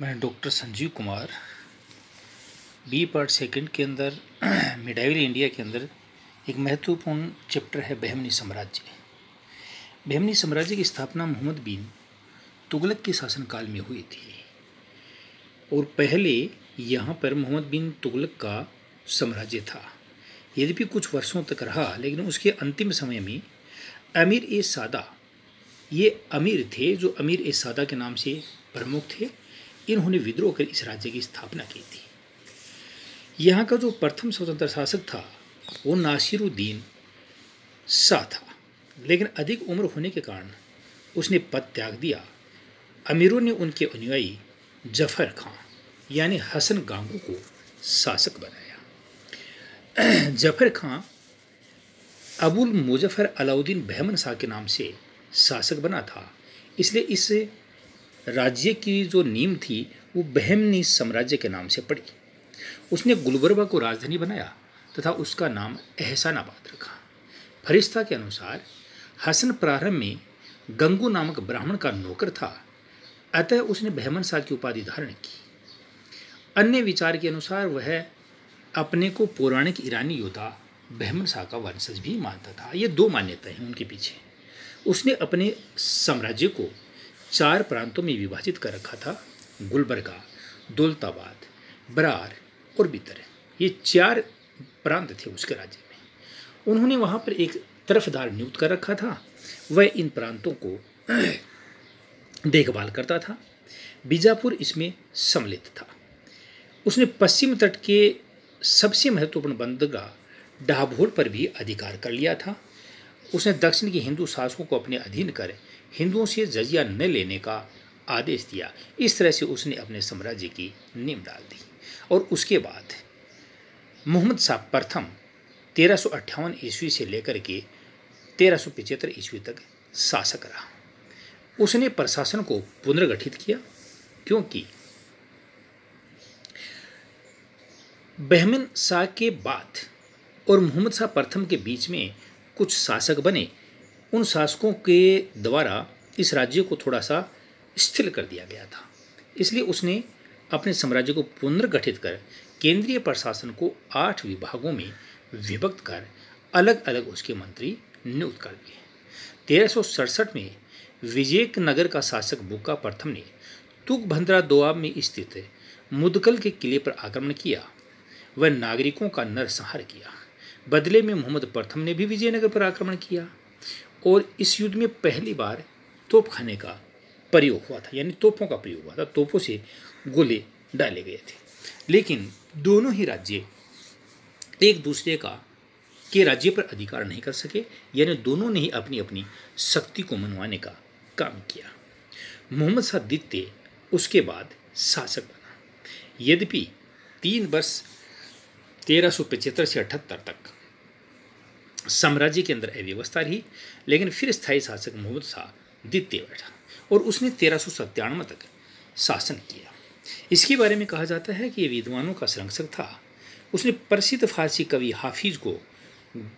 मैं doctor Sanjeev Kumar B part second के अंदर मिडाइवल इंडिया के अंदर एक महत्वपूर्ण चैप्टर है बहमनी साम्राज्य बहमनी साम्राज्य की स्थापना मोहम्मद बिन तुगलक के शासनकाल में हुई थी और पहले यहाँ पर मोहम्मद बिन तुगलक का साम्राज्य था यद्यपि कुछ वर्षों तक रहा लेकिन उसके अंतिम समय में अमीर ए सादा ये अमीर थे जो अमीर ए सादा के नाम से प्रमुख थे इन्होंने विद्रोह कर इस राज्य की स्थापना की थी यहाँ का जो प्रथम स्वतंत्र शासक था वो नासिरुद्दीन शाह था लेकिन अधिक उम्र होने के कारण उसने पद त्याग दिया अमीरों ने उनके अनुयायी जफर खां यानी हसन गांगू को शासक बनाया जफर खां अबुल मुजफ्फर अलाउद्दीन बहमन शाह के नाम से शासक बना था इसलिए इस राज्य की जो नीम थी वो बहमनी साम्राज्य के नाम से पड़ी उसने गुलबर्गा को राजधानी बनाया तथा उसका नाम एहसानाबाद रखा फरिश्ता के अनुसार हसन प्रारंभ में गंगू नामक ब्राह्मण का नौकर था अतः उसने बहमन शाह की उपाधि धारण की अन्य विचार के अनुसार वह अपने को पौराणिक ईरानी योद्धा बहमन शाह का वंशज भी मानता था ये दो मान्यताएं हैं उनके पीछे उसने अपने साम्राज्य को चार प्रांतों में विभाजित कर रखा था गुलबर्गा दौलताबाद बरार और बितर ये चार प्रांत थे उसके राज्य में उन्होंने वहाँ पर एक तरफदार नियुक्त कर रखा था वह इन प्रांतों को देखभाल करता था बीजापुर इसमें सम्मिलित था उसने पश्चिम तट के सबसे महत्वपूर्ण बंदगा डाभोर पर भी अधिकार कर लिया था उसने दक्षिण के हिंदू शासकों को अपने अधीन कर हिंदुओं से जजिया न लेने का आदेश दिया इस तरह से उसने अपने साम्राज्य की नींव डाल दी और उसके बाद मोहम्मद शाह प्रथम तेरह सौ अट्ठावन ईस्वी से लेकर के तेरह सौ पिचहत्तर ईस्वी तक शासक रहा उसने प्रशासन को पुनर्गठित किया क्योंकि बहमन शाह के बाद और मोहम्मद शाह प्रथम के बीच में कुछ शासक बने उन शासकों के द्वारा इस राज्य को थोड़ा सा स्थिर कर दिया गया था इसलिए उसने अपने साम्राज्य को पुनर्गठित कर केंद्रीय प्रशासन को आठ विभागों में विभक्त कर अलग अलग उसके मंत्री नियुक्त कर दिए तेरह में विजेक नगर का शासक बुक्का प्रथम ने तुकभंद्रा दोआब में स्थित मुदकल के किले पर आक्रमण किया वह नागरिकों का नरसंहार किया बदले में मोहम्मद प्रथम ने भी विजयनगर पर आक्रमण किया और इस युद्ध में पहली बार तोपखाने का प्रयोग हुआ था यानी तोपों का प्रयोग हुआ था तोपों से गोले डाले गए थे लेकिन दोनों ही राज्य एक दूसरे का के राज्य पर अधिकार नहीं कर सके यानी दोनों ने ही अपनी अपनी शक्ति को मनवाने का काम किया मोहम्मद शाह द्वितीय उसके बाद शासक बना यद्यपि तीन वर्ष तेरह से अठहत्तर तक साम्राज्य के अंदर अव्यवस्था रही लेकिन फिर स्थायी शासक मोहम्मद शाह द्वितीय बैठा और उसने तेरह सौ तक शासन किया इसके बारे में कहा जाता है कि ये विद्वानों का संरक्षक था उसने प्रसिद्ध फारसी कवि हाफिज़ को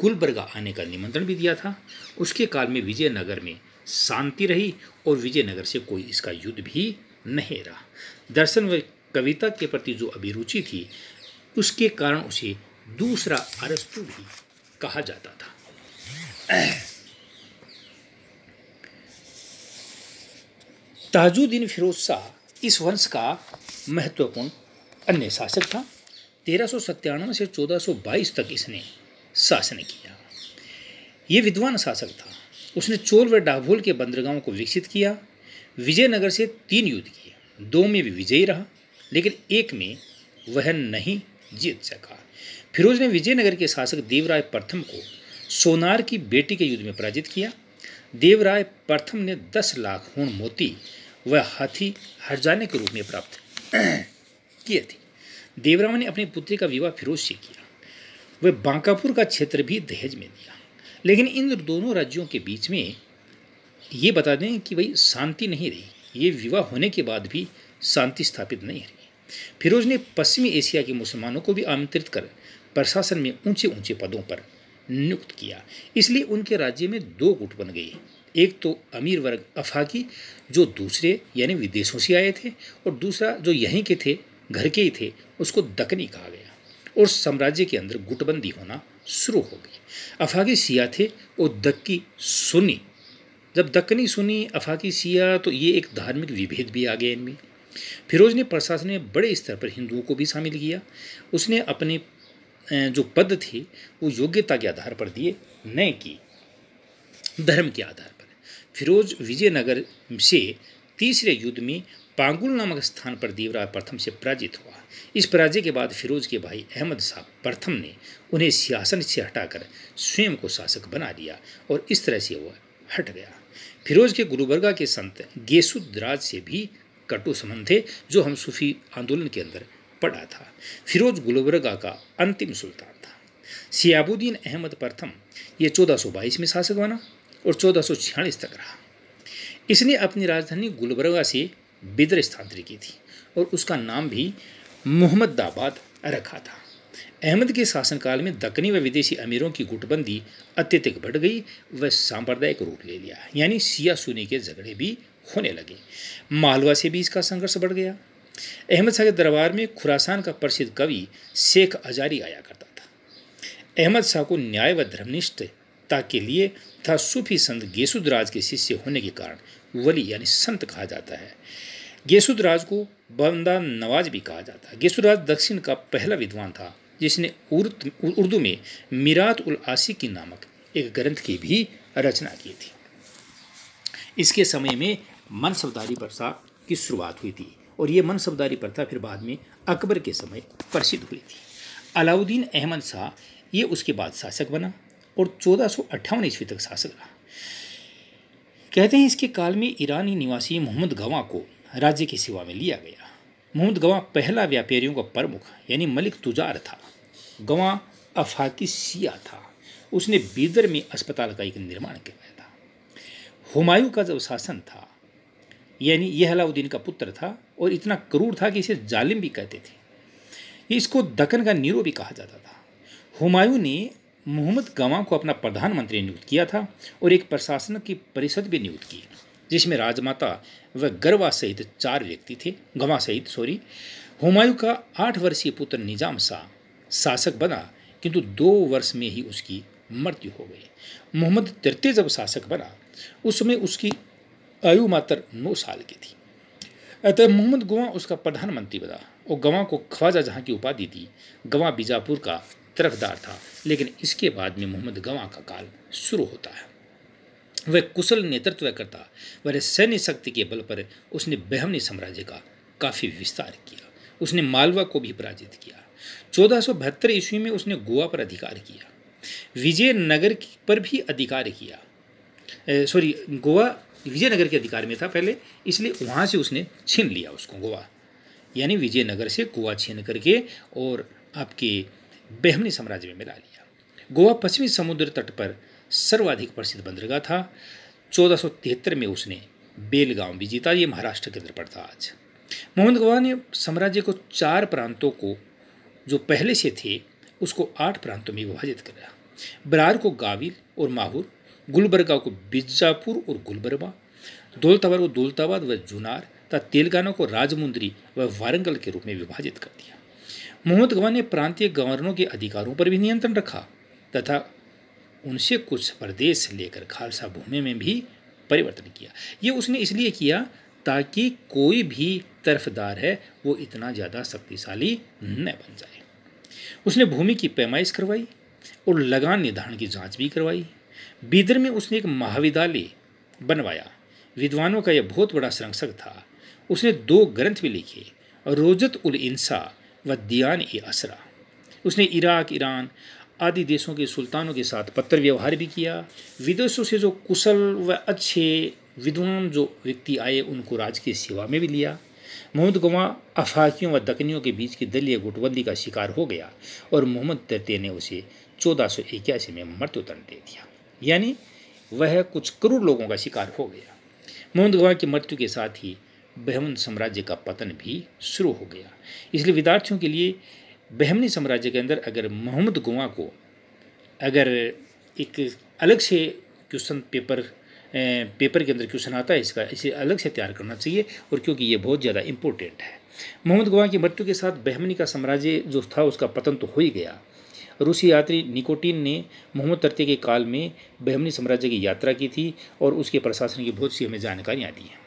गुलबर्गा आने का निमंत्रण भी दिया था उसके काल में विजयनगर में शांति रही और विजयनगर से कोई इसका युद्ध भी नहीं रहा दर्शन व कविता के प्रति जो अभिरुचि थी उसके कारण उसे दूसरा अरस्तु भी कहा जाता था ताजुद्दीन फिरोज शाह इस वंश का महत्वपूर्ण अन्य शासक था तेरह से 1422 तक इसने शासन किया ये विद्वान शासक था उसने चोल व डाभोल के बंदरगाहों को विकसित किया विजयनगर से तीन युद्ध किए दो में भी विजयी रहा लेकिन एक में वह नहीं जीत सका फिरोज ने विजयनगर के शासक देवराय प्रथम को सोनार की बेटी के युद्ध में पराजित किया देवराय प्रथम ने दस लाख हूण मोती व हाथी हरजाने के रूप में प्राप्त किए थे देवराम ने अपनी पुत्री का विवाह फिरोज से किया वह बांकापुर का क्षेत्र भी दहेज में दिया लेकिन इन दोनों राज्यों के बीच में ये बता दें कि भाई शांति नहीं रही ये विवाह होने के बाद भी शांति स्थापित नहीं रही फिरोज ने पश्चिमी एशिया के मुसलमानों को भी आमंत्रित कर प्रशासन में ऊंचे ऊंचे पदों पर नियुक्त किया इसलिए उनके राज्य में दो गुट बन गए एक तो अमीर वर्ग अफाकी जो दूसरे यानी विदेशों से आए थे और दूसरा जो यहीं के थे घर के ही थे उसको दकनी कहा गया और साम्राज्य के अंदर गुटबंदी होना शुरू हो गई अफाकी सिया थे और दक्की सुनी जब दक्कनी सुनी अफाकी सिया तो ये एक धार्मिक विभेद भी आ गया इनमें फिरोज ने प्रशासन में बड़े स्तर पर हिंदुओं को भी शामिल किया उसने अपने जो पद थे वो योग्यता के आधार पर दिए न कि धर्म के आधार पर फिरोज विजयनगर से तीसरे युद्ध में पांगुल नामक स्थान पर देवराज प्रथम से पराजित हुआ इस पराजय के बाद फिरोज के भाई अहमद साहब प्रथम ने उन्हें सियासन से हटाकर स्वयं को शासक बना लिया और इस तरह से वह हट गया फिरोज के गुरुबर्गा के संत गेसुदराज से भी कटु संबंध थे जो हम सूफी आंदोलन के अंदर पड़ा था फिरोज गुलबरगा का अंतिम सुल्तान था सियाबुद्दीन अहमद प्रथम ये 1422 में शासक बना और चौदह तक रहा इसने अपनी राजधानी गुलबरगा से बिदर स्थानांतरित की थी और उसका नाम भी मोहम्मदाबाद रखा था अहमद के शासनकाल में दक्कनी व विदेशी अमीरों की गुटबंदी अत्यधिक बढ़ गई व सांप्रदायिक रूप ले लिया यानी सिया सुनी के झगड़े भी होने लगे मालवा से भी इसका संघर्ष बढ़ गया अहमद शाह के दरबार में खुरासान का प्रसिद्ध कवि शेख अजारी आया करता था अहमद शाह को न्याय व धर्मनिष्ठता के लिए था सूफी संत गेसुदराज के शिष्य होने के कारण वली यानी संत कहा जाता है गेसुदराज को बंदा नवाज भी कहा जाता है गेसुदराज दक्षिण का पहला विद्वान था जिसने उर्दू में मीरात उल की नामक एक ग्रंथ की भी रचना की थी इसके समय में मनसबदारी बरसात की शुरुआत हुई थी और ये मनसबदारी प्रथा फिर बाद में अकबर के समय प्रसिद्ध हुई थी अलाउद्दीन अहमद शाह ये उसके बाद शासक बना और चौदह सौ अट्ठावन ईस्वी तक शासक रहा कहते हैं इसके काल में ईरानी निवासी मोहम्मद गवा को राज्य की सेवा में लिया गया मोहम्मद गवा पहला व्यापारियों का प्रमुख यानी मलिक तुजार था गवा अफाकी सिया था उसने बीदर में अस्पताल का एक निर्माण करवाया था हुमायूं का जब शासन था यानी यह अलाउद्दीन का पुत्र था और इतना क्रूर था कि इसे जालिम भी कहते थे इसको दक्कन का नीरो भी कहा जाता था हुमायूं ने मोहम्मद गवां को अपना प्रधानमंत्री नियुक्त किया था और एक प्रशासन की परिषद भी नियुक्त की जिसमें राजमाता व गरवा सहित चार व्यक्ति थे गवां सहित सॉरी हुमायूं का आठ वर्षीय पुत्र निजाम शाह शासक बना किंतु दो वर्ष में ही उसकी मृत्यु हो गई मोहम्मद तृतीय जब शासक बना उस समय उसकी आयु मात्र नौ साल की थी अतः मोहम्मद गवां उसका प्रधानमंत्री बना और गवा को ख्वाजा जहां की उपाधि दी गवा बीजापुर का तरफदार था लेकिन इसके बाद में मोहम्मद गवा का काल शुरू होता है वह कुशल नेतृत्व करता वह सैन्य शक्ति के बल पर उसने बहमनी साम्राज्य का काफ़ी विस्तार किया उसने मालवा को भी पराजित किया चौदह सौ बहत्तर ईस्वी में उसने गोवा पर अधिकार किया विजयनगर पर भी अधिकार किया सॉरी गोवा विजयनगर के अधिकार में था पहले इसलिए वहाँ से उसने छीन लिया उसको गोवा यानी विजयनगर से गोवा छीन करके और आपके बेहमनी साम्राज्य में मिला लिया गोवा पश्चिमी समुद्र तट पर सर्वाधिक प्रसिद्ध बंदरगाह था चौदह में उसने बेलगांव भी जीता ये महाराष्ट्र के अंदर पड़ता आज मोहम्मद गोवा ने साम्राज्य को चार प्रांतों को जो पहले से थे उसको आठ प्रांतों में विभाजित कराया बरार को गाविल और माहूर गुलबर्गा को बिजापुर और गुलबर्गा दौलताबाद को दौलताबाद व जुनार तथा तेलंगाना को राजमुंदरी व वारंगल के रूप में विभाजित कर दिया मोहम्मद गवा ने प्रांतीय गवर्नरों के अधिकारों पर भी नियंत्रण रखा तथा उनसे कुछ प्रदेश लेकर खालसा भूमि में भी परिवर्तन किया ये उसने इसलिए किया ताकि कोई भी तरफदार है वो इतना ज़्यादा शक्तिशाली न बन जाए उसने भूमि की पैमाइश करवाई और लगान निर्धारण की जांच भी करवाई बीदर में उसने एक महाविद्यालय बनवाया विद्वानों का यह बहुत बड़ा संरक्षक था उसने दो ग्रंथ भी लिखे रोजत उल इंसा व दियान ए असरा उसने इराक ईरान आदि देशों के सुल्तानों के साथ पत्र व्यवहार भी किया विदेशों से जो कुशल व अच्छे विद्वान जो व्यक्ति आए उनको राज की सेवा में भी लिया मोहम्मद गवा अफाकियों व दकनियों के बीच की दलीय गुटबंदी का शिकार हो गया और मोहम्मद तरते ने उसे चौदह सौ इक्यासी में मृत्युदंड दे दिया यानी वह कुछ करोड़ लोगों का शिकार हो गया मोहम्मद गवा की मृत्यु के साथ ही बहमन साम्राज्य का पतन भी शुरू हो गया इसलिए विद्यार्थियों के लिए बहमनी साम्राज्य के अंदर अगर मोहम्मद गुआ को अगर एक अलग से क्वेश्चन पेपर पेपर के अंदर क्वेश्चन आता है इसका इसे अलग से तैयार करना चाहिए और क्योंकि ये बहुत ज़्यादा इम्पोर्टेंट है मोहम्मद गुआ की मृत्यु के साथ बहमनी का साम्राज्य जो था उसका पतन तो हो ही गया रूसी यात्री निकोटिन ने मोहम्मद तरते के काल में बहमनी साम्राज्य की यात्रा की थी और उसके प्रशासन की बहुत सी हमें जानकारियाँ दी हैं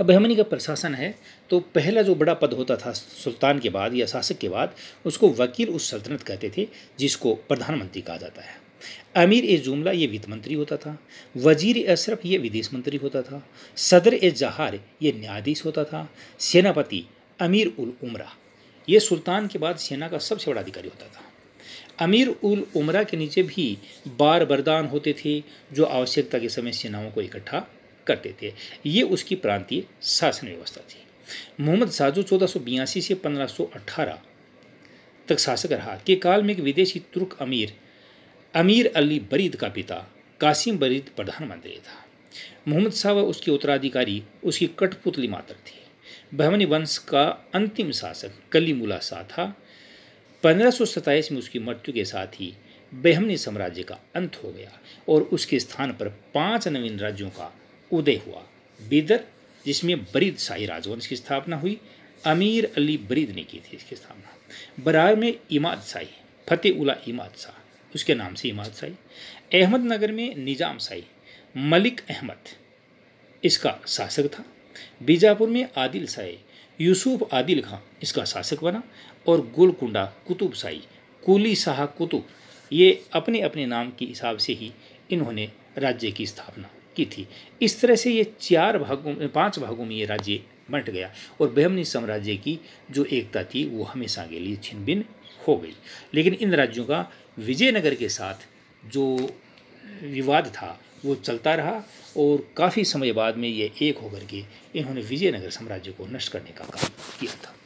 अब बहमनी का प्रशासन है तो पहला जो बड़ा पद होता था सुल्तान के बाद या शासक के बाद उसको वकील उस सल्तनत कहते थे जिसको प्रधानमंत्री कहा जाता है अमीर ए जुमला ये वित्त मंत्री होता था वजीर अशरफ ये विदेश मंत्री होता था सदर ए जहार ये न्यायाधीश होता था सेनापति अमीर उल उमरा ये सुल्तान के बाद सेना का सबसे बड़ा अधिकारी होता था अमीर उल उमरा के नीचे भी बार बरदान होते थे जो आवश्यकता के समय सेनाओं को इकट्ठा करते थे ये उसकी प्रांतीय शासन व्यवस्था थी मोहम्मद साजो चौदह से 1518 तक शासक रहा के काल में एक विदेशी तुर्क अमीर अमीर अली बरीद का पिता कासिम बरीद प्रधानमंत्री था मोहम्मद शाह व उसके उत्तराधिकारी उसकी कठपुतली मात्र थी बहमनी वंश का अंतिम शासक कली मुला शाह था पंद्रह सौ में उसकी मृत्यु के साथ ही बहमनी साम्राज्य का अंत हो गया और उसके स्थान पर पांच नवीन राज्यों का उदय हुआ बीदर जिसमें बरीद शाही राजवंश की स्थापना हुई अमीर अली बरीद ने की थी इसकी स्थापना बरार में इमाद शाही फतेह उला इमाद शाह उसके नाम से इमाद शाही अहमदनगर में निजाम शाही मलिक अहमद इसका शासक था बीजापुर में आदिल शाही यूसुफ आदिल खां इसका शासक बना और गोलकुंडा कुतुब शाही कोली शाह कुतुब ये अपने अपने नाम के हिसाब से ही इन्होंने राज्य की स्थापना की थी इस तरह से ये चार भागों में पांच भागों में ये राज्य बंट गया और बहमनी साम्राज्य की जो एकता थी वो हमेशा के लिए छिन भिन हो गई लेकिन इन राज्यों का विजयनगर के साथ जो विवाद था वो चलता रहा और काफ़ी समय बाद में ये एक होकर के इन्होंने विजयनगर साम्राज्य को नष्ट करने का काम किया था